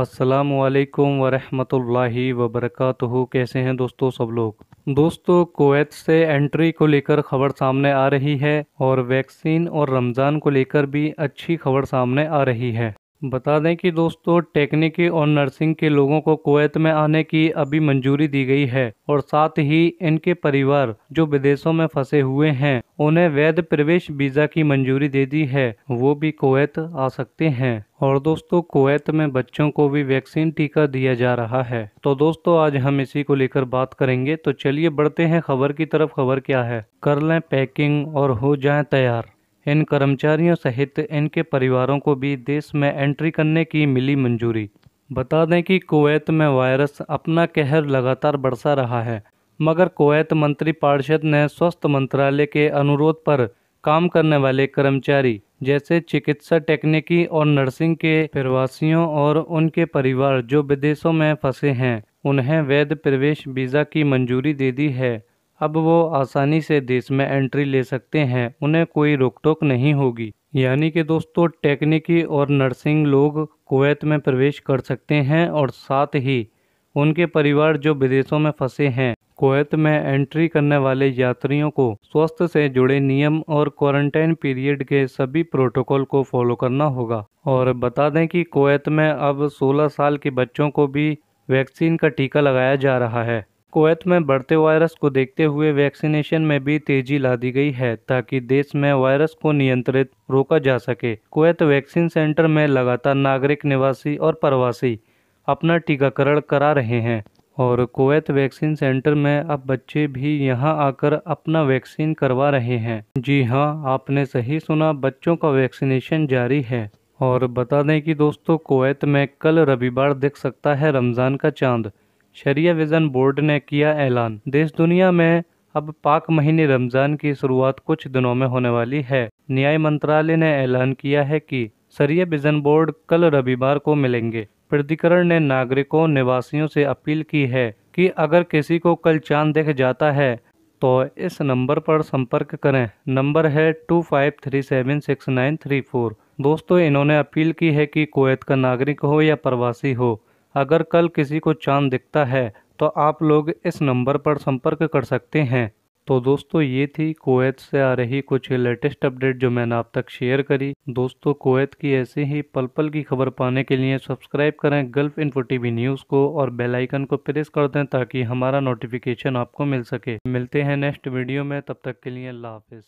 असलकम वरहमतुल्लाहि वबरकatuह कैसे हैं दोस्तों सब लोग दोस्तों कुवैत से एंट्री को लेकर खबर सामने आ रही है और वैक्सीन और रमज़ान को लेकर भी अच्छी खबर सामने आ रही है बता दें कि दोस्तों टेक्निकी और नर्सिंग के लोगों को कुवैत में आने की अभी मंजूरी दी गई है और साथ ही इनके परिवार जो विदेशों में फंसे हुए हैं उन्हें वैध प्रवेश वीजा की मंजूरी दे दी है वो भी कुवैत आ सकते हैं और दोस्तों कुवैत में बच्चों को भी वैक्सीन टीका दिया जा रहा है तो दोस्तों आज हम इसी को लेकर बात करेंगे तो चलिए बढ़ते हैं खबर की तरफ खबर क्या है कर लें पैकिंग और हो जाए तैयार इन कर्मचारियों सहित इनके परिवारों को भी देश में एंट्री करने की मिली मंजूरी बता दें कि कुवैत में वायरस अपना कहर लगातार बढ़ता रहा है मगर कुवैत मंत्री पार्षद ने स्वास्थ्य मंत्रालय के अनुरोध पर काम करने वाले कर्मचारी जैसे चिकित्सा टेक्निकी और नर्सिंग के प्रवासियों और उनके परिवार जो विदेशों में फंसे हैं उन्हें वैध प्रवेश वीज़ा की मंजूरी दे दी है अब वो आसानी से देश में एंट्री ले सकते हैं उन्हें कोई रोक टोक नहीं होगी यानी कि दोस्तों टेक्निकी और नर्सिंग लोग कुवैत में प्रवेश कर सकते हैं और साथ ही उनके परिवार जो विदेशों में फंसे हैं कुवैत में एंट्री करने वाले यात्रियों को स्वास्थ्य से जुड़े नियम और क्वारंटाइन पीरियड के सभी प्रोटोकॉल को फॉलो करना होगा और बता दें कि कुवैत में अब 16 साल के बच्चों को भी वैक्सीन का टीका लगाया जा रहा है कुवैत में बढ़ते वायरस को देखते हुए वैक्सीनेशन में भी तेजी ला दी गई है ताकि देश में वायरस को नियंत्रित रोका जा सके कुवैत वैक्सीन सेंटर में लगातार नागरिक निवासी और प्रवासी अपना टीकाकरण करा रहे हैं और कुवैत वैक्सीन सेंटर में अब बच्चे भी यहां आकर अपना वैक्सीन करवा रहे हैं जी हां आपने सही सुना बच्चों का वैक्सीनेशन जारी है और बता दें कि दोस्तों कुवैत में कल रविवार दिख सकता है रमज़ान का चांद शरिया विज़न बोर्ड ने किया ऐलान देश दुनिया में अब पाक महीने रमज़ान की शुरुआत कुछ दिनों में होने वाली है न्याय मंत्रालय ने ऐलान किया है कि शरिया विज़न बोर्ड कल रविवार को मिलेंगे प्राधिकरण ने नागरिकों निवासियों से अपील की है कि अगर किसी को कल चांद देख जाता है तो इस नंबर पर संपर्क करें नंबर है two five three seven six nine three four दोस्तों इन्होंने अपील की है कि कोयत का नागरिक हो या प्रवासी हो अगर कल किसी को चांद दिखता है तो आप लोग इस नंबर पर संपर्क कर सकते हैं तो दोस्तों ये थी कोवैत से आ रही कुछ लेटेस्ट अपडेट जो मैंने आप तक शेयर करी दोस्तों कोवैत की ऐसे ही पल पल की खबर पाने के लिए सब्सक्राइब करें गल्फ इन्फो टीवी न्यूज़ को और बेल आइकन को प्रेस कर दें ताकि हमारा नोटिफिकेशन आपको मिल सके मिलते हैं नेक्स्ट वीडियो में तब तक के लिए अल्लाह हाफिज़